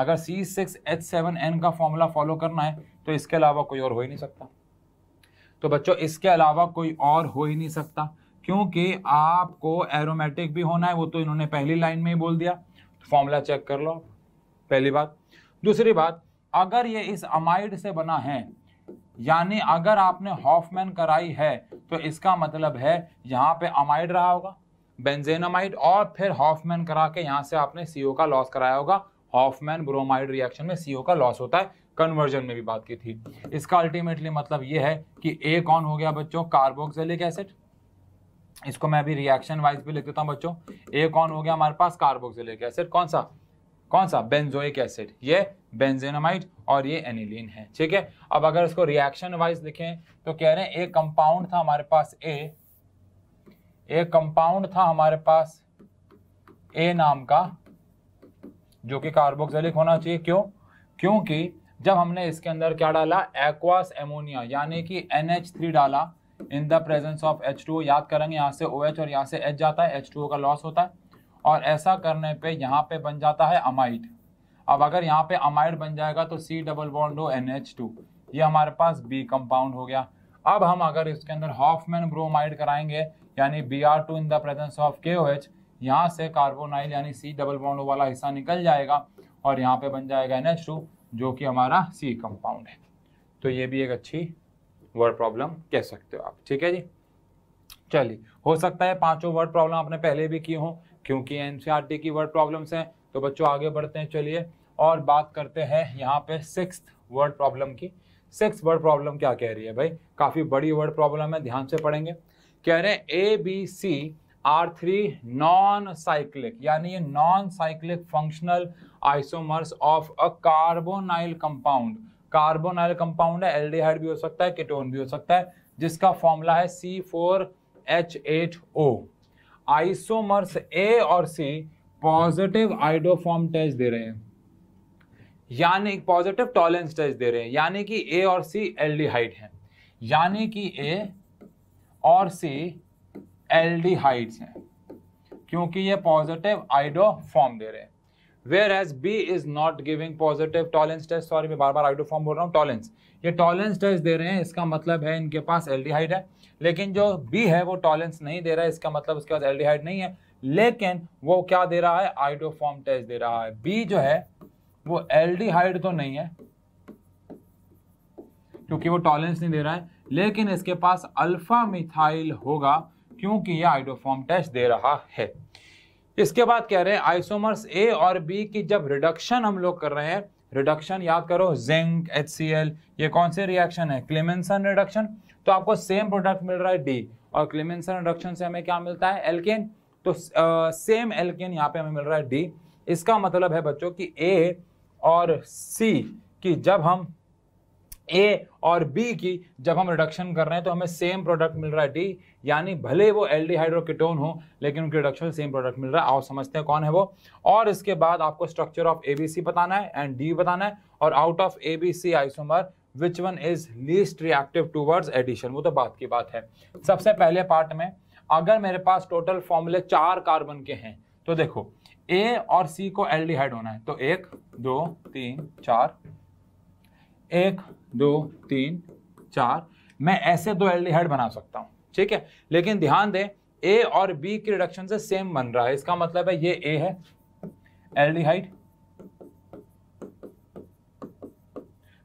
अगर C six H seven N का फॉर्मूला फॉलो करना है तो इसके अलावा कोई और हो ही नहीं सकता तो बच्चों इसके अलावा कोई और हो ही नहीं सकता क्योंकि आपको एरोमेटिक भी होना है वो तो इन्होंने पहली लाइन में ही बोल दिया तो फॉर्मूला चेक कर लो पहली बात दूसरी बात अगर ये इस अमाइड से बना है यानी अगर आपने हॉफमैन कराई है तो इसका मतलब है यहाँ पे अमाइड रहा होगा बेंजेनामाइड और फिर हॉफमैन करा के यहाँ से आपने सीओ का लॉस कराया होगा हॉफमैन ब्रोमाइड रिएक्शन में सीओ का लॉस होता है कन्वर्जन में भी बात की थी इसका अल्टीमेटली मतलब ये है कि ए कौन हो गया बच्चों कार्बोक्सिलिक एसिड इसको मैं अभी रिएक्शन वाइज भी लिख देता हूँ बच्चों ए कौन हो गया हमारे पास कार्बोक्सिलिक एसिड कौन सा कौन सा बेंजोइक एसिड ये बेंजेनामाइड और ये एनिलीन है ठीक है अब अगर इसको रिएक्शन वाइज लिखें तो कह रहे हैं एक कंपाउंड था हमारे पास ए एक कंपाउंड था हमारे पास ए नाम का जो कि कार्बोक्सिलिक होना चाहिए क्यों क्योंकि जब हमने इसके अंदर क्या डाला एक्वास एमोनिया यानी कि एन डाला in the presence of H याद करेंगे यहाँ से ओ OH और यहाँ से एच जाता है एच का लॉस होता है और ऐसा करने पे यहाँ पे बन जाता है अमाइड अब अगर यहाँ पे अमाइड बन जाएगा तो C double bond O N H two ये हमारे पास बी कंपाउंड हो गया अब हम अगर इसके अंदर हॉफमैन ब्रोमाइड कराएंगे यानी B R two in the presence of K O H यहाँ से कार्बोनाइल यानी सी डबल बॉन्ड वाला हिस्सा निकल जाएगा और यहाँ पे बन जाएगा एन एच टू जो कि हमारा सी कंपाउंड है तो ये भी एक अच्छी वर्ड प्रॉब्लम कह सकते हो आप ठीक है जी चलिए हो सकता है पांचों वर्ड प्रॉब्लम आपने पहले भी e की हो क्योंकि एन की वर्ड प्रॉब्लम्स हैं तो बच्चों आगे बढ़ते हैं चलिए और बात करते हैं यहाँ पे सिक्स वर्ड प्रॉब्लम की सिक्स वर्ड प्रॉब्लम क्या कह रही है भाई काफ़ी बड़ी वर्ड प्रॉब्लम है ध्यान से पढ़ेंगे कह रहे हैं A B C are three non cyclic यानी ये non cyclic functional isomers of a carbonyl compound carbonyl compound है एल्डिहाइड भी हो सकता है केटोन भी हो सकता है जिसका फॉर्मूला है C four H eight O isomers A और सी पॉजिटिव आइडोफॉर्म टेस्ट दे रहे हैं यानी पॉजिटिव टॉलेंस टेस्ट दे रहे हैं यानी कि ए और सी एल्डिहाइड हैं यानी कि ए और सी एल्डिहाइड्स हैं क्योंकि ये पॉजिटिव आइडो फॉर्म दे रहे हैं whereas B is not giving positive Tollens test sorry मैं बार बार आइडो फॉर्म बोल रहा हूँ टॉलेंस ये टॉलेंस टेस्ट दे रहे हैं इसका मतलब है इनके पास एल है लेकिन जो बी है वो टॉलेंस नहीं दे रहा है इसका मतलब उसके पास एल नहीं है लेकिन वो क्या दे रहा है आइडोफॉर्म टेस्ट दे रहा है बी जो है वो एल तो नहीं है क्योंकि वो टॉलेंस नहीं दे रहा है लेकिन इसके पास अल्फा मिथाइल होगा क्योंकि ये आइडोफॉर्म टेस्ट दे रहा है इसके बाद कह रहे हैं आइसोमर्स ए और बी की जब रिडक्शन हम लोग कर रहे हैं रिडक्शन याद करो जिंक एच ये कौन से रिएक्शन है क्लेमेंसन रिडक्शन तो आपको सेम प्रोडक्ट मिल रहा है डी और क्लेमेंसन रिडक्शन से हमें क्या मिलता है एल्केन तो सेम एल्केन यहाँ पे हमें मिल रहा है डी इसका मतलब है बच्चों कि ए और सी की जब हम ए और बी की जब हम रिडक्शन कर रहे हैं तो हमें सेम प्रोडक्ट मिल रहा है डी यानी भले वो एल डी हाइड्रोकिटोन हो लेकिन उनकी रिडक्शन सेम प्रोडक्ट मिल रहा है और समझते हैं कौन है वो और इसके बाद आपको structure of A B C बताना है एंड डी बताना है और out of A B C isomer which one is least reactive towards addition वो तो बात की बात है सबसे पहले पार्ट में अगर मेरे पास टोटल फॉर्मूले चार कार्बन के हैं तो देखो ए और सी को एल्डिहाइड होना है तो एक दो तीन चार एक दो तीन चार मैं ऐसे दो एल्डिहाइड बना सकता हूँ ठीक है लेकिन ध्यान दें ए और बी की रिडक्शन से सेम बन रहा है इसका मतलब है ये ए है एल्डिहाइड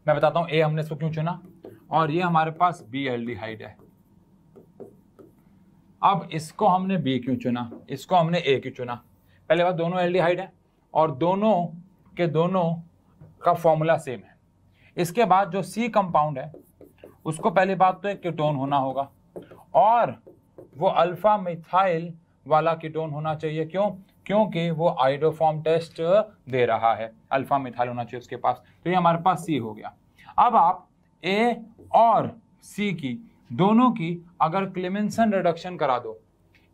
मैं बताता हूं ए हमने इसको क्यों चुना और ये हमारे पास बी एल्डिहाइड है अब इसको हमने बी क्यों चुना इसको हमने ए क्यों चुना पहले बात दोनों एल्डिहाइड है और दोनों के दोनों का फॉर्मूला सेम है इसके बाद जो सी कंपाउंड है उसको पहली बात तो एक कीटोन होना होगा और वो अल्फा मिथाइल वाला कीटोन होना चाहिए क्यों क्योंकि वो आइडोफॉर्म टेस्ट दे रहा है अल्फा मिथाइल होना चाहिए उसके पास तो ये हमारे पास सी हो गया अब आप ए और सी की दोनों की अगर क्लेमेंसन रिडक्शन करा दो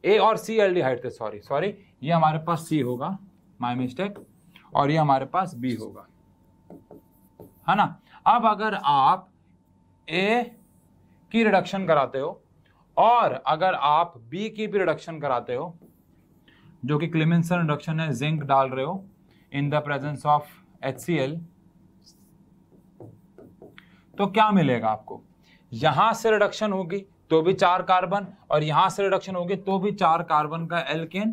ए और सी एल डी हाइट थे सॉरी सॉरी ये हमारे पास सी होगा माई मिस्टेक और ये हमारे पास बी होगा है ना अब अगर आप ए की रिडक्शन कराते हो और अगर आप बी की भी रिडक्शन कराते हो जो कि क्लिमिनसन रिडक्शन है जिंक डाल रहे हो in the presence of H C L तो क्या मिलेगा आपको यहां से रिडक्शन होगी तो भी चार कार्बन और यहां से रिडक्शन होगी तो भी चार कार्बन का एल्केन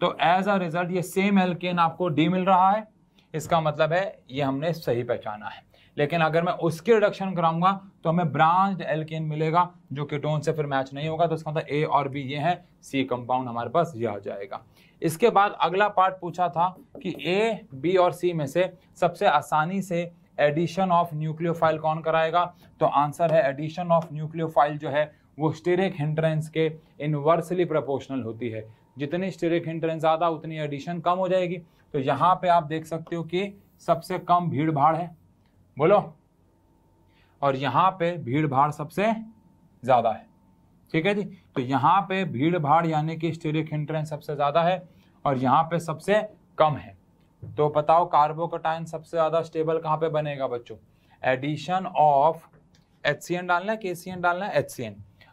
तो एज अ रिजल्ट ये सेम एल्केन आपको डी मिल रहा है इसका मतलब है ये हमने सही पहचाना है लेकिन अगर मैं उसकी रिडक्शन कराऊंगा तो हमें ब्रांच एल्केन मिलेगा जो कीटोन से फिर मैच नहीं होगा तो इसका मतलब ए और बी ये है सी कंपाउंड हमारे पास ये आ जाएगा इसके बाद अगला पार्ट पूछा था कि ए बी और सी में से सबसे आसानी से एडिशन ऑफ न्यूक्लियोफाइल कौन कराएगा तो आंसर है एडिशन ऑफ न्यूक्लियोफाइल जो है वो स्टेरिक हिंट्रेंस के इनवर्सली प्रोपोर्शनल होती है जितनी स्टेरिक हिंट्रेंस ज़्यादा उतनी एडिशन कम हो जाएगी तो यहां पे आप देख सकते हो कि सबसे कम भीड़ भाड़ है बोलो और यहाँ पे भीड़ भाड़ सबसे ज़्यादा है ठीक है जी तो यहाँ पे भीड़ भाड़ यानी कि स्टेरिक हिंड्रेंस सबसे ज़्यादा है और यहां पे सबसे कम है तो बताओ कार्बोकोटाइन सबसे ज़्यादा स्टेबल कहां पे बनेगा बच्चों एडिशन ऑफ एच डालना है के डालना है एच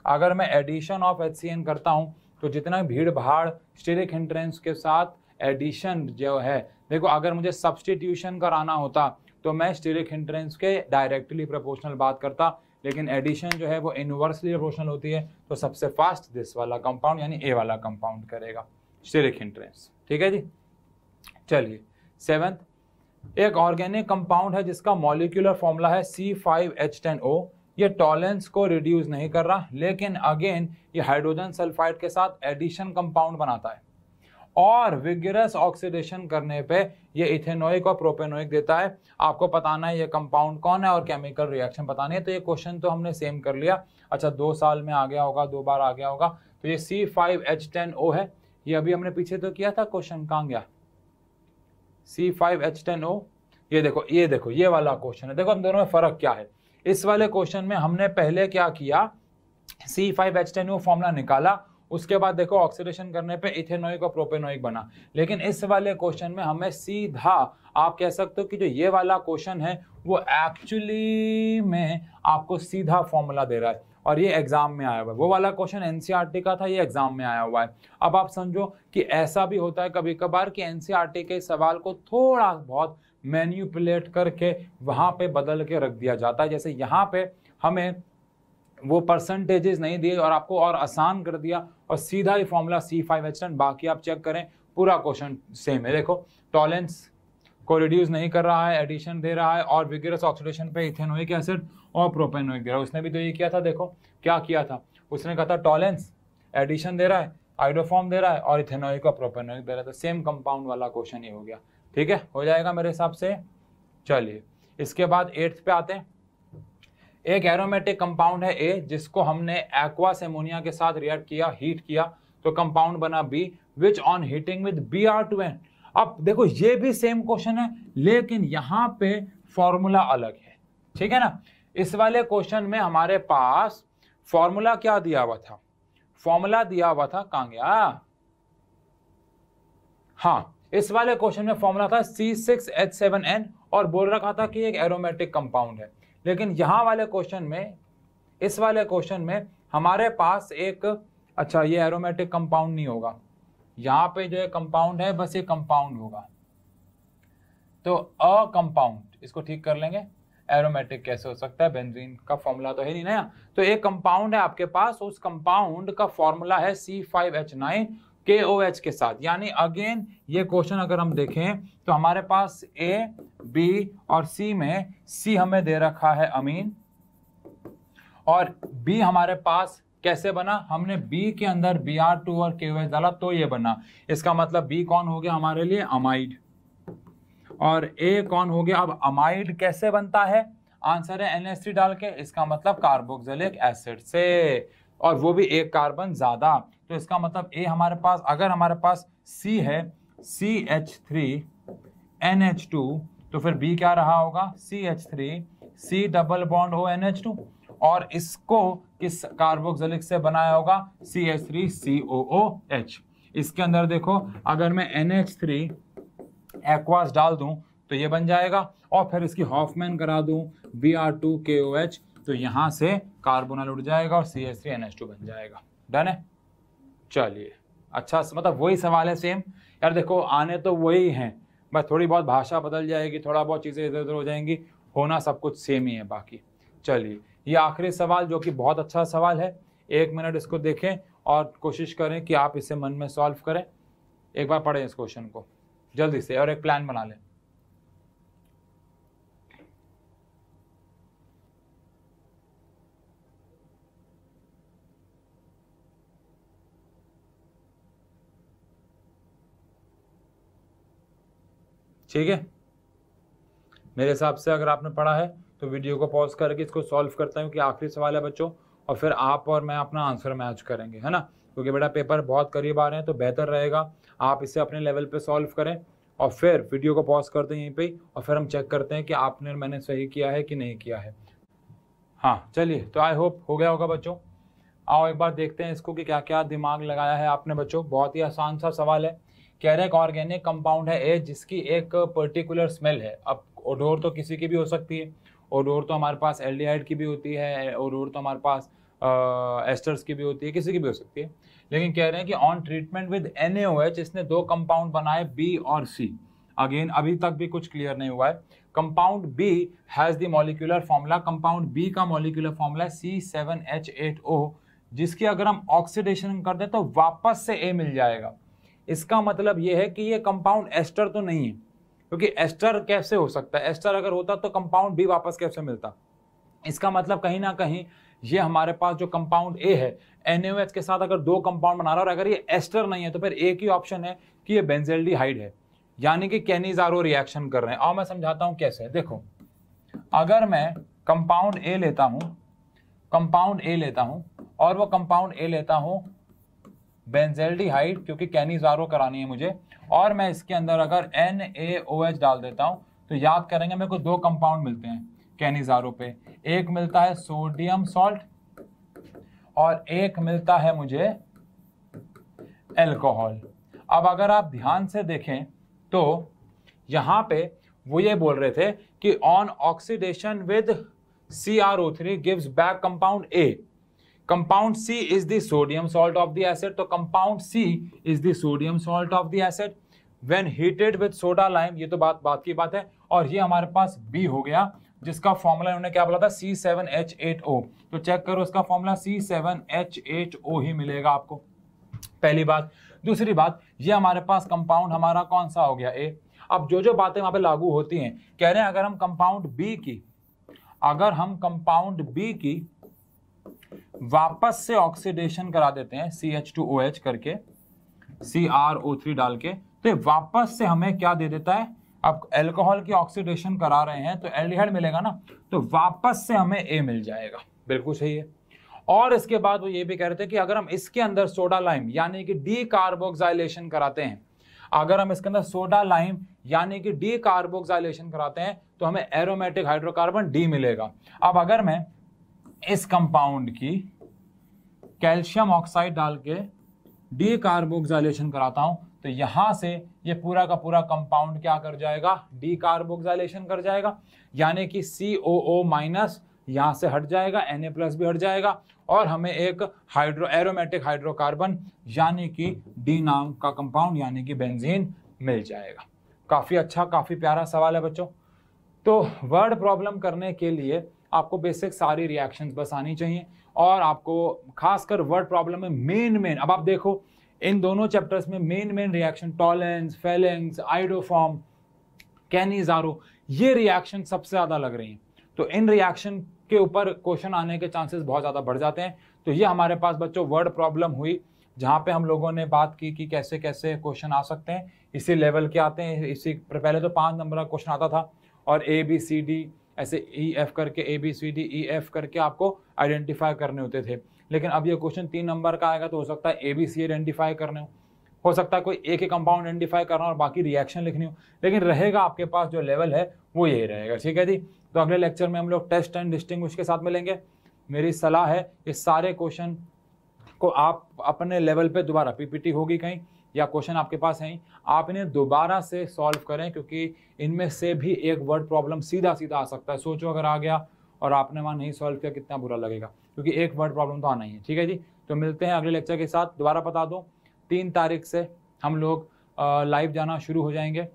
अगर मैं एडिशन ऑफ एच करता हूँ तो जितना भीड़ भाड़ स्टेरिक हिंड्रेंस के साथ एडिशन जो है देखो अगर मुझे सब्सटीट्यूशन कराना होता तो मैं स्टेरिक हिंट्रेंस के डायरेक्टली प्रोपोर्शनल बात करता लेकिन एडिशन जो है वो इनवर्सली प्रोपोर्शनल होती है तो सबसे फास्ट दिस वाला कंपाउंड यानी ए वाला कंपाउंड करेगा स्टेरिक हिंट्रेंस ठीक है जी चलिए सेवन्थ एक ऑर्गेनिक कंपाउंड है जिसका मॉलिकुलर फॉर्मूला है C five H ten O ये टॉलेंस को रिड्यूस नहीं कर रहा लेकिन अगेन ये हाइड्रोजन सल्फाइड के साथ एडिशन कंपाउंड बनाता है और विगरस ऑक्सीडेशन करने पे ये इथेनोइक और प्रोपेनोइक देता है आपको बताना है ये कंपाउंड कौन है और केमिकल रिएक्शन बतानी है तो ये क्वेश्चन तो हमने सेम कर लिया अच्छा दो साल में आ गया होगा दो बार आ गया होगा तो ये C five H ten O है ये अभी हमने पीछे तो किया था क्वेश्चन कहाँ गया C five H ten O ये देखो ये देखो ये वाला क्वेश्चन है देखो हम दोनों में फ़र्क क्या है इस वाले क्वेश्चन में हमने पहले क्या किया C five H ten O formula निकाला उसके बाद देखो ऑक्सीडेशन करने पे इथेनोइक और प्रोपेनोइक बना लेकिन इस वाले क्वेश्चन में हमें सीधा आप कह सकते हो कि जो ये वाला क्वेश्चन है वो एक्चुअली में आपको सीधा फॉर्मूला दे रहा है और ये एग्जाम में आया हुआ है वो वाला क्वेश्चन एनसीईआरटी e का था ये एग्जाम में आया हुआ है अब आप समझो कि ऐसा भी होता है कभी कभार कि एनसीईआरटी e के सवाल को थोड़ा बहुत मैन्यूपुलेट करके वहाँ पे बदल के रख दिया जाता है जैसे यहाँ पे हमें वो परसेंटेजेस नहीं दिए और आपको और आसान कर दिया और सीधा ही formula C five H ten बाकी आप चेक करें पूरा क्वेश्चन सेम है देखो टॉलेंस को रिड्यूस नहीं कर रहा है एडिशन दे रहा है और विगरस ऑक्सीडेशन पे इथेनोइक एसिड और प्रोपेनोइक दे रहा है उसने भी तो ये किया था देखो क्या किया था उसने कहा था टॉलेंस एडिशन दे रहा है आइडोफॉर्म दे रहा है और इथेनोइक और प्रोपेनोइक दे रहा है तो सेम कंपाउंड वाला क्वेश्चन ही हो गया ठीक है हो जाएगा मेरे हिसाब से चलिए इसके बाद एट्थ पे आते हैं एक एरोमेटिक कंपाउंड है ए जिसको हमने एक्वा सेमोनिया के साथ रिएक्ट किया हीट किया तो कंपाउंड बना B which on heating with B R two N अब देखो ये भी सेम क्वेश्चन है लेकिन यहाँ पे फॉर्मूला अलग है ठीक है ना इस वाले क्वेश्चन में हमारे पास फॉर्मूला क्या दिया हुआ था फॉर्मूला दिया हुआ था कहा हाँ इस वाले क्वेश्चन में फॉर्मूला था C six H seven N और बोल रखा था कि एक एरोमेटिक कंपाउंड है लेकिन यहाँ वाले क्वेश्चन में इस वाले क्वेश्चन में हमारे पास एक अच्छा ये एरोमेटिक कंपाउंड नहीं होगा यहाँ पे जो है कंपाउंड है बस ये कंपाउंड होगा तो अ कंपाउंड इसको ठीक कर लेंगे एरोमेटिक कैसे हो सकता है बेंजीन का फॉर्मूला तो है नहीं नया तो एक कंपाउंड है आपके पास उस कंपाउंड का फॉर्मूला है सी फाइव एच नाइन के ओ एच के साथ यानी अगेन ये क्वेश्चन अगर हम देखें तो हमारे पास ए बी और सी में सी हमें दे रखा है अमीन और बी हमारे पास कैसे बना हमने बी के अंदर बी आर टू और के ओ एच डाला तो ये बना इसका मतलब बी कौन हो गया हमारे लिए अमाइड और ए कौन हो गया अब अमाइड कैसे बनता है आंसर है एन डाल के इसका मतलब कार्बोक्सिलिक एसिड से और वो भी एक कार्बन ज़्यादा तो इसका मतलब ए हमारे पास अगर हमारे पास सी है C H three N H two तो फिर बी क्या रहा होगा C H three C double bond O N H two और इसको किस कार्बोक्सिलिक से बनाया होगा C H three C O O H इसके अंदर देखो अगर मैं एन एच थ्री एक्वास डाल दूं तो ये बन जाएगा और फिर इसकी हॉफमैन करा दूं बी आर टू के ओ एच तो यहाँ से कार्बोनल उड़ जाएगा और C H three N H two बन जाएगा डन है चलिए अच्छा मतलब वही सवाल है सेम यार देखो आने तो वही हैं बस थोड़ी बहुत भाषा बदल जाएगी थोड़ा बहुत चीज़ें इधर उधर हो जाएंगी होना सब कुछ सेम ही है बाकी चलिए ये आखिरी सवाल जो कि बहुत अच्छा सवाल है एक मिनट इसको देखें और कोशिश करें कि आप इसे मन में सॉल्व करें एक बार पढ़ें इस क्वेश्चन को जल्दी से और एक प्लान बना लें ठीक है मेरे हिसाब से अगर आपने पढ़ा है तो वीडियो को पॉज करके इसको सॉल्व करता हूँ कि आखिरी सवाल है बच्चों और फिर आप और मैं अपना आंसर मैच करेंगे है ना क्योंकि बेटा पेपर बहुत करीब आ रहे हैं तो बेहतर रहेगा आप इसे अपने लेवल पे सॉल्व करें और फिर वीडियो को पॉज करते हैं यहीं पे और फिर हम चेक करते हैं कि आपने मैंने सही किया है कि नहीं किया है हाँ चलिए तो आई होप हो गया होगा बच्चों आओ एक बार देखते हैं इसको कि क्या क्या दिमाग लगाया है आपने बच्चों बहुत ही आसान सा सवाल है कैरेक ऑर्गेनिक कंपाउंड है ए जिसकी एक पर्टिकुलर स्मेल है अब ओडोर तो किसी की भी हो सकती है ओडोर तो हमारे पास एल की भी होती है ओडोर तो हमारे पास एस्टर्स की भी होती है किसी की भी हो सकती है लेकिन कह रहे हैं कि ऑन ट्रीटमेंट विद एन इसने दो कंपाउंड बनाए बी और सी अगेन अभी तक भी कुछ क्लियर नहीं हुआ है compound B has the molecular formula compound B का molecular formula C seven H eight O जिसकी अगर हम ऑक्सीडेशन कर दें तो वापस से ए मिल जाएगा इसका मतलब ये है कि ये कंपाउंड एस्टर तो नहीं है क्योंकि एस्टर कैसे हो सकता है एस्टर अगर होता तो कंपाउंड भी वापस कैसे मिलता इसका मतलब कहीं ना कहीं ये हमारे पास जो कंपाउंड ए है एन के साथ अगर दो कंपाउंड बना रहा है और अगर ये एस्टर नहीं है तो फिर एक ही ऑप्शन है कि ये बेंजेल्डी हाइड है यानी कि कैनिजारो रिएक्शन कर रहे हैं और मैं समझाता हूँ कैसे देखो अगर मैं कंपाउंड ए लेता हूँ कंपाउंड ए लेता हूँ और वो कंपाउंड ए लेता हूँ हाइट क्योंकि कैनीजारो करानी है मुझे और मैं इसके अंदर अगर एन ए ओ एच डाल देता हूँ तो याद करेंगे मेरे को दो कंपाउंड मिलते हैं कैनीजारो पे एक मिलता है सोडियम सॉल्ट और एक मिलता है मुझे एल्कोहल अब अगर आप ध्यान से देखें तो यहाँ पे वो ये बोल रहे थे कि on oxidation with C R O three gives back compound A compound C is the sodium salt of the acid तो compound C is the sodium salt of the acid when heated with soda lime ये तो बात बात की बात है और ये हमारे पास बी हो गया जिसका फॉर्मूला इन्होंने क्या बोला था C seven H eight O तो चेक करो इसका formula C seven H eight O ही मिलेगा आपको पहली बात दूसरी बात ये हमारे पास कंपाउंड हमारा कौन सा हो गया ए अब जो जो बातें वहां पे लागू होती हैं कह रहे हैं अगर हम कंपाउंड बी की अगर हम कंपाउंड बी की वापस से ऑक्सीडेशन करा देते हैं C H two O H करके सी आर ओ थ्री डाल के तो वापस से हमें क्या दे देता है अब एल्कोहल की ऑक्सीडेशन करा रहे हैं तो एल्डिहाइड मिलेगा ना तो वापस से हमें ए मिल जाएगा बिल्कुल सही है और इसके बाद वो ये भी कह रहे थे कि अगर हम इसके अंदर सोडा लाइम यानी कि डी कार्बोक्साइलेशन कराते हैं अगर हम इसके अंदर सोडा लाइम यानी कि डी कार्बोक्साइलेशन कराते हैं तो हमें एरोमेटिक हाइड्रोकार्बन डी मिलेगा अब अगर मैं इस कंपाउंड की कैल्शियम ऑक्साइड डाल के डी कार्बोक्साइलेशन कराता हूँ तो यहाँ से ये पूरा का पूरा कंपाउंड क्या कर जाएगा डी कार्बोक्साइलेशन कर जाएगा यानी कि सी ओ ओ माइनस यहाँ से हट जाएगा एन ए प्लस भी हट जाएगा और हमें एक हाइड्रो एरोमेटिक हाइड्रोकार्बन यानी कि डी नाम का कंपाउंड यानी कि बेंजीन मिल जाएगा काफ़ी अच्छा काफ़ी प्यारा सवाल है बच्चों तो वर्ड प्रॉब्लम करने के लिए आपको बेसिक सारी रिएक्शंस बस आनी चाहिए और आपको खासकर वर्ड प्रॉब्लम में मेन मेन अब आप देखो इन दोनों चैप्टर्स में main main reaction Tollens Fehling's iodoform जारो ये रिएक्शन सबसे ज़्यादा लग रही हैं तो इन रिएक्शन के ऊपर क्वेश्चन आने के चांसेस बहुत ज़्यादा बढ़ जाते हैं तो ये हमारे पास बच्चों वर्ड प्रॉब्लम हुई जहाँ पे हम लोगों ने बात की कि कैसे कैसे क्वेश्चन आ सकते हैं इसी लेवल के आते हैं इसी पहले तो पाँच नंबर का क्वेश्चन आता था और ए बी सी डी ऐसे ई e, एफ करके A B C D E F करके आपको आइडेंटिफाई करने होते थे लेकिन अब ये क्वेश्चन तीन नंबर का आएगा तो हो सकता है ए बी सी आइडेंटिफाई करने हो हो सकता है कोई एक ही कंपाउंड आइडेंटिफाई करना और बाकी रिएक्शन लिखनी हो लेकिन रहेगा आपके पास जो लेवल है वो यही रहेगा ठीक है जी तो अगले लेक्चर में हम लोग टेस्ट एंड डिस्टिंग के साथ मिलेंगे मेरी सलाह है इस सारे क्वेश्चन को आप अपने लेवल पे दोबारा पीपीटी होगी कहीं या क्वेश्चन आपके पास हैं आप इन्हें दोबारा से सॉल्व करें क्योंकि इनमें से भी एक वर्ड प्रॉब्लम सीधा सीधा आ सकता है सोचो अगर आ गया और आपने वहाँ नहीं सॉल्व किया कितना बुरा लगेगा क्योंकि एक वर्ड प्रॉब्लम तो आना ही है ठीक है जी तो मिलते हैं अगले लेक्चर के साथ दोबारा बता दो तीन तारीख से हम लोग लाइव जाना शुरू हो जाएंगे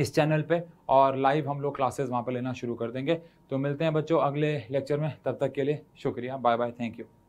इस चैनल पे और लाइव हम लोग क्लासेस वहाँ पर लेना शुरू कर देंगे तो मिलते हैं बच्चों अगले लेक्चर में तब तक के लिए शुक्रिया बाय बाय थैंक यू